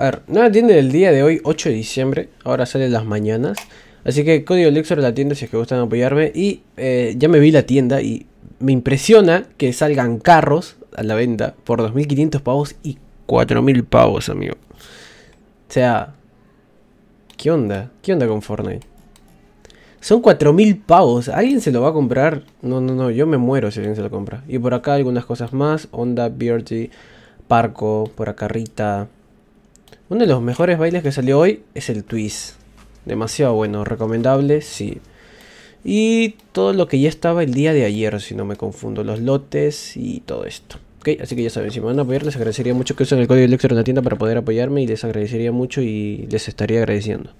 A ver, no tienda del día de hoy, 8 de diciembre. Ahora salen las mañanas. Así que código Lexor la tienda si es que gustan apoyarme. Y eh, ya me vi la tienda y me impresiona que salgan carros a la venta por 2.500 pavos y 4.000 pavos, amigo. O sea, ¿qué onda? ¿Qué onda con Fortnite? Son 4.000 pavos. ¿Alguien se lo va a comprar? No, no, no. Yo me muero si alguien se lo compra. Y por acá algunas cosas más. Honda, BRT, Parco, por acá Rita. Uno de los mejores bailes que salió hoy es el twist. Demasiado bueno, recomendable, sí. Y todo lo que ya estaba el día de ayer, si no me confundo, los lotes y todo esto. ok, así que ya saben, si me van a apoyar, les agradecería mucho que usen el código Lexer en la tienda para poder apoyarme y les agradecería mucho y les estaría agradeciendo.